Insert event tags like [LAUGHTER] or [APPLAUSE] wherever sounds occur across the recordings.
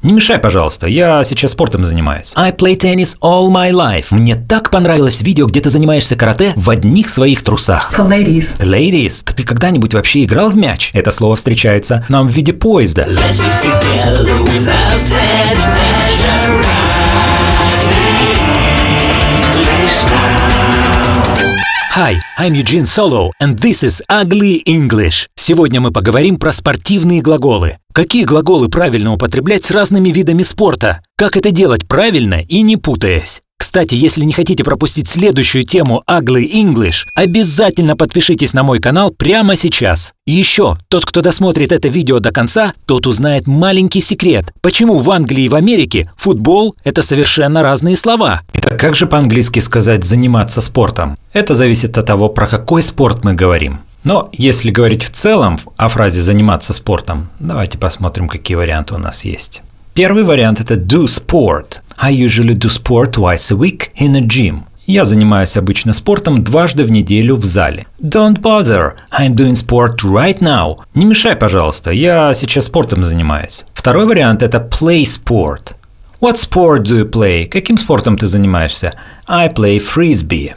Не мешай, пожалуйста, я сейчас спортом занимаюсь. I play tennis all my life. Мне так понравилось видео, где ты занимаешься карате в одних своих трусах. For ladies. Ladies, ты когда-нибудь вообще играл в мяч? Это слово встречается нам в виде поезда. Hi, I'm Eugene Solo, and this is Ugly English. Сегодня мы поговорим про спортивные глаголы. Какие глаголы правильно употреблять с разными видами спорта? Как это делать правильно и не путаясь? Кстати, если не хотите пропустить следующую тему Ugly English, обязательно подпишитесь на мой канал прямо сейчас. И еще, тот, кто досмотрит это видео до конца, тот узнает маленький секрет, почему в Англии и в Америке футбол – это совершенно разные слова. Итак, как же по-английски сказать «заниматься спортом»? Это зависит от того, про какой спорт мы говорим. Но если говорить в целом о фразе «заниматься спортом», давайте посмотрим, какие варианты у нас есть. Первый вариант – это «do sport». I usually do sport twice a week in a gym. Я занимаюсь обычно спортом дважды в неделю в зале. Don't bother, I'm doing sport right now. Не мешай, пожалуйста, я сейчас спортом занимаюсь. Второй вариант – это play sport. What sport do you play? Каким спортом ты занимаешься? I play frisbee.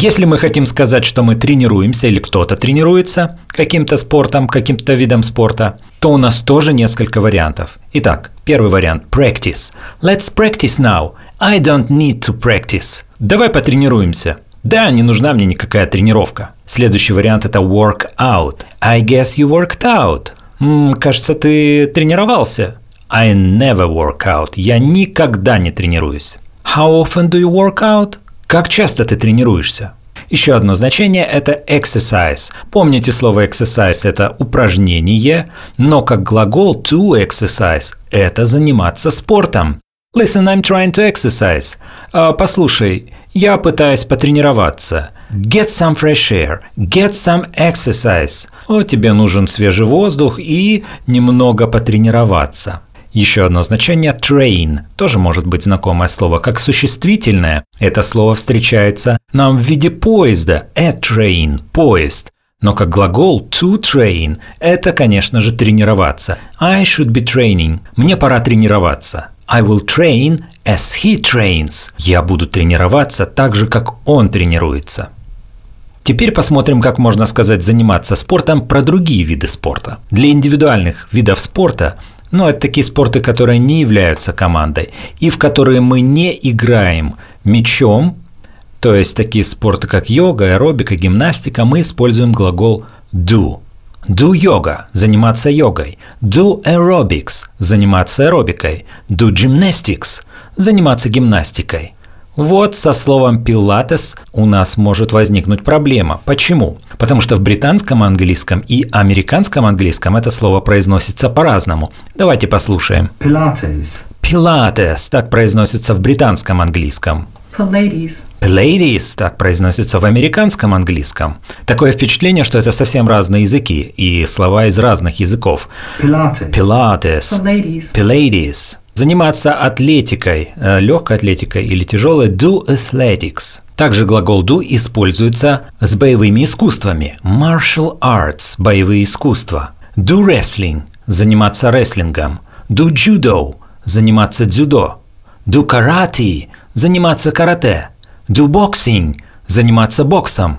Если мы хотим сказать, что мы тренируемся или кто-то тренируется каким-то спортом, каким-то видом спорта, то у нас тоже несколько вариантов. Итак, первый вариант – practice. Let's practice now. I don't need to practice. Давай потренируемся. Да, не нужна мне никакая тренировка. Следующий вариант – это work out. I guess you worked out. М, кажется, ты тренировался. I never work out. Я никогда не тренируюсь. How often do you work out? Как часто ты тренируешься? Еще одно значение – это exercise. Помните слово exercise – это упражнение, но как глагол to exercise – это заниматься спортом. Listen, I'm trying to exercise. Uh, послушай, я пытаюсь потренироваться. Get some fresh air. Get some exercise. О, тебе нужен свежий воздух и немного потренироваться. Еще одно значение train тоже может быть знакомое слово как существительное. Это слово встречается нам в виде поезда a train – поезд. Но как глагол to train – это, конечно же, тренироваться. I should be training. Мне пора тренироваться. I will train as he trains. Я буду тренироваться так же, как он тренируется. Теперь посмотрим, как можно сказать заниматься спортом про другие виды спорта. Для индивидуальных видов спорта но это такие спорты, которые не являются командой и в которые мы не играем мечом, то есть такие спорты, как йога, аэробика, гимнастика, мы используем глагол do. Do йога – заниматься йогой. Do aerobics – заниматься аэробикой. Do gymnastics – заниматься гимнастикой. Вот со словом «пилатес» у нас может возникнуть проблема. Почему? Потому что в британском английском и американском английском это слово произносится по-разному. Давайте послушаем. Пилатес. Пилатес. так произносится в британском английском. Ladies. Ladies, так произносится в американском английском. Такое впечатление, что это совсем разные языки и слова из разных языков. Pilates. Pilates. Pilates. Заниматься атлетикой, э, легкой атлетикой или тяжелой – do athletics. Также глагол do используется с боевыми искусствами. Martial arts – боевые искусства. Do wrestling – заниматься рестлингом. Do judo – заниматься дзюдо. Do karate – заниматься карате. Do boxing – заниматься боксом.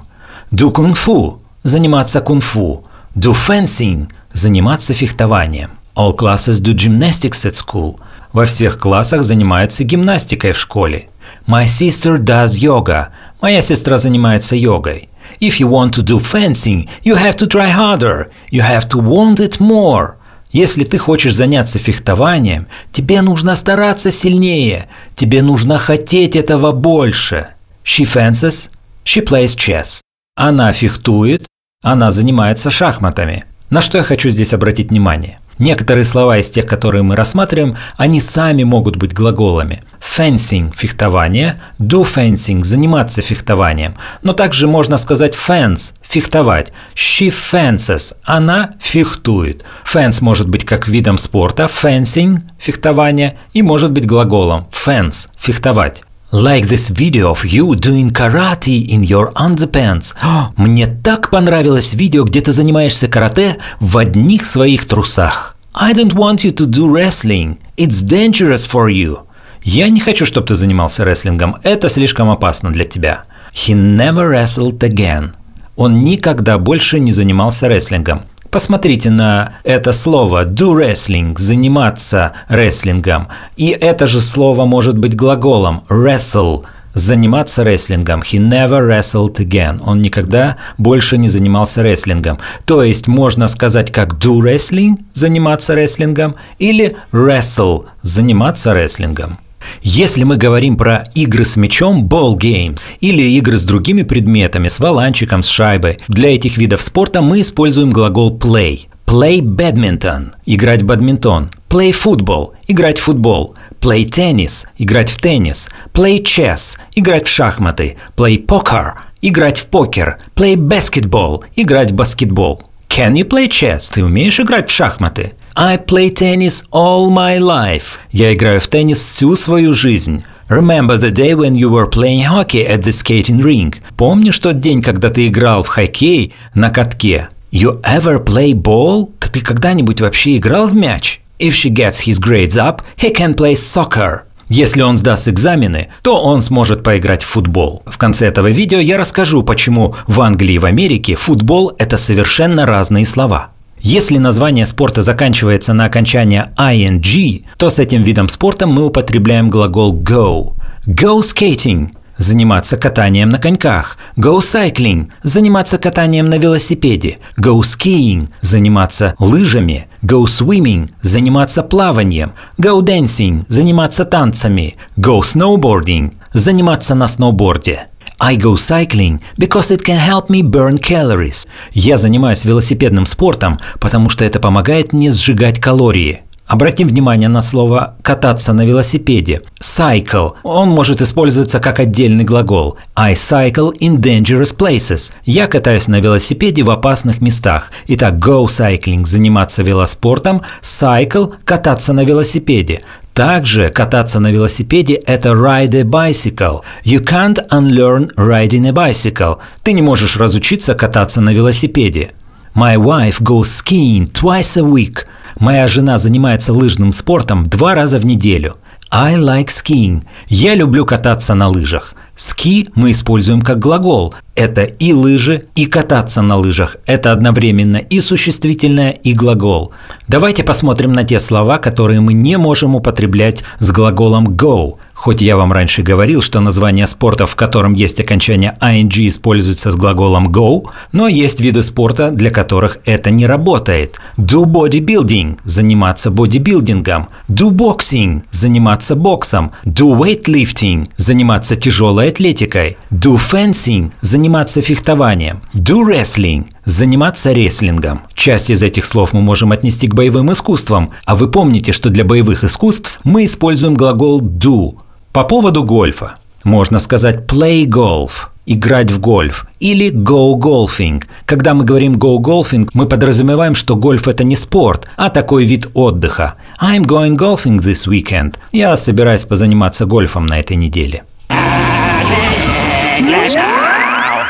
Do kung fu, заниматься кунг-фу. Do fencing – заниматься фехтованием. All classes do gymnastics at school – во всех классах занимаются гимнастикой в школе. My sister does yoga. Моя сестра занимается йогой. If you want to do fencing, you have to try harder. You have to want it more. Если ты хочешь заняться фехтованием, тебе нужно стараться сильнее. Тебе нужно хотеть этого больше. She fences. She plays chess. Она фехтует. Она занимается шахматами. На что я хочу здесь обратить внимание – Некоторые слова из тех, которые мы рассматриваем, они сами могут быть глаголами. Fencing – фехтование, do fencing – заниматься фехтованием. Но также можно сказать fence – фехтовать. She fences – она фехтует. Fence может быть как видом спорта, fencing – фехтование, и может быть глаголом fence – фехтовать. Like this video of you doing karate in your underpants. [GASPS] Мне так понравилось видео, где ты занимаешься карате в одних своих трусах. I don't want you to do wrestling. It's dangerous for you. Я не хочу, чтобы ты занимался рестлингом. Это слишком опасно для тебя. He never wrestled again. Он никогда больше не занимался рестлингом. Посмотрите на это слово «do wrestling» – заниматься рестлингом. И это же слово может быть глаголом «wrestle» – заниматься рестлингом. He never wrestled again. Он никогда больше не занимался рестлингом. То есть можно сказать как do wrestling – заниматься рестлингом или wrestle – заниматься рестлингом. Если мы говорим про игры с мячом ball games или игры с другими предметами, с валанчиком, с шайбой, для этих видов спорта мы используем глагол play. Play badminton – играть в бадминтон. Play football – играть в футбол. Play tennis – играть в теннис. Play chess – играть в шахматы. Play poker – играть в покер. Play basketball – играть в баскетбол. Can you play chess? Ты умеешь играть в шахматы? I play tennis all my life. Я играю в теннис всю свою жизнь. Remember the day when you were playing hockey at the skating rink. Помнишь тот день, когда ты играл в хоккей на катке? You ever play ball? Ты когда-нибудь вообще играл в мяч? If she gets his grades up, he can play soccer. Если он сдаст экзамены, то он сможет поиграть в футбол. В конце этого видео я расскажу, почему в Англии и в Америке футбол – это совершенно разные слова. Если название спорта заканчивается на окончание ing, то с этим видом спорта мы употребляем глагол go. Go skating заниматься катанием на коньках, go cycling – заниматься катанием на велосипеде, go skiing – заниматься лыжами, go swimming – заниматься плаванием, go dancing – заниматься танцами, go snowboarding – заниматься на сноуборде. I go cycling because it can help me burn calories. Я занимаюсь велосипедным спортом, потому что это помогает мне сжигать калории. Обратим внимание на слово «кататься на велосипеде» – «cycle». Он может использоваться как отдельный глагол. «I cycle in dangerous places» – «я катаюсь на велосипеде в опасных местах». Итак, go cycling – заниматься велоспортом, cycle – кататься на велосипеде. Также кататься на велосипеде – это ride a bicycle. You can't unlearn riding a bicycle. Ты не можешь разучиться кататься на велосипеде. My wife goes skiing twice a week – Моя жена занимается лыжным спортом два раза в неделю. I like skiing. Я люблю кататься на лыжах. Ски мы используем как глагол. Это и лыжи, и кататься на лыжах. Это одновременно и существительное, и глагол. Давайте посмотрим на те слова, которые мы не можем употреблять с глаголом go. Хоть я вам раньше говорил, что название спорта, в котором есть окончание «ing» используется с глаголом «go», но есть виды спорта, для которых это не работает. Do bodybuilding – заниматься бодибилдингом. Do boxing – заниматься боксом. Do weightlifting – заниматься тяжелой атлетикой. Do fencing – заниматься фехтованием. Do wrestling – заниматься рестлингом. Часть из этих слов мы можем отнести к боевым искусствам, а вы помните, что для боевых искусств мы используем глагол «do» По поводу гольфа. Можно сказать play golf – играть в гольф или go golfing. Когда мы говорим go golfing, мы подразумеваем, что гольф это не спорт, а такой вид отдыха. I'm going golfing this weekend. Я собираюсь позаниматься гольфом на этой неделе. Отлично!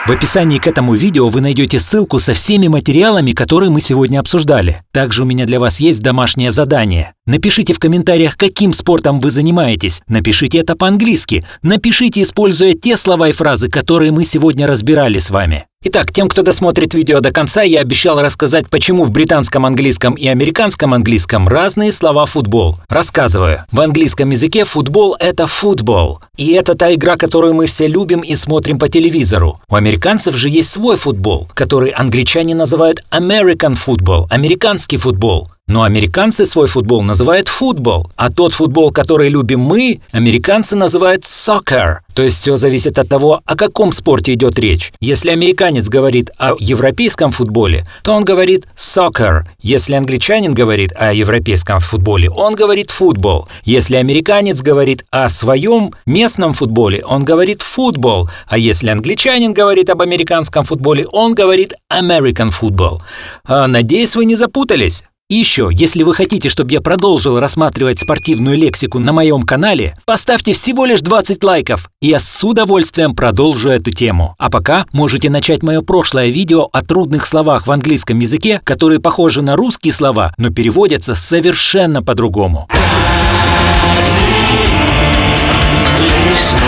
В описании к этому видео вы найдете ссылку со всеми материалами, которые мы сегодня обсуждали. Также у меня для вас есть домашнее задание. Напишите в комментариях, каким спортом вы занимаетесь. Напишите это по-английски. Напишите, используя те слова и фразы, которые мы сегодня разбирали с вами. Итак, тем, кто досмотрит видео до конца, я обещал рассказать, почему в британском английском и американском английском разные слова «футбол». Рассказываю. В английском языке футбол – это футбол. И это та игра, которую мы все любим и смотрим по телевизору. У американцев же есть свой футбол, который англичане называют American football, американский футбол. Но американцы свой футбол называют футбол, а тот футбол, который любим мы, американцы называют soccer. То есть все зависит от того, о каком спорте идет речь. Если американец говорит о европейском футболе, то он говорит soccer. Если англичанин говорит о европейском футболе, он говорит футбол. Если американец говорит о своем местном футболе, он говорит футбол. А если англичанин говорит об американском футболе, он говорит American football. А, надеюсь, вы не запутались. И еще, если вы хотите, чтобы я продолжил рассматривать спортивную лексику на моем канале, поставьте всего лишь 20 лайков, и я с удовольствием продолжу эту тему. А пока можете начать мое прошлое видео о трудных словах в английском языке, которые похожи на русские слова, но переводятся совершенно по-другому. Лишь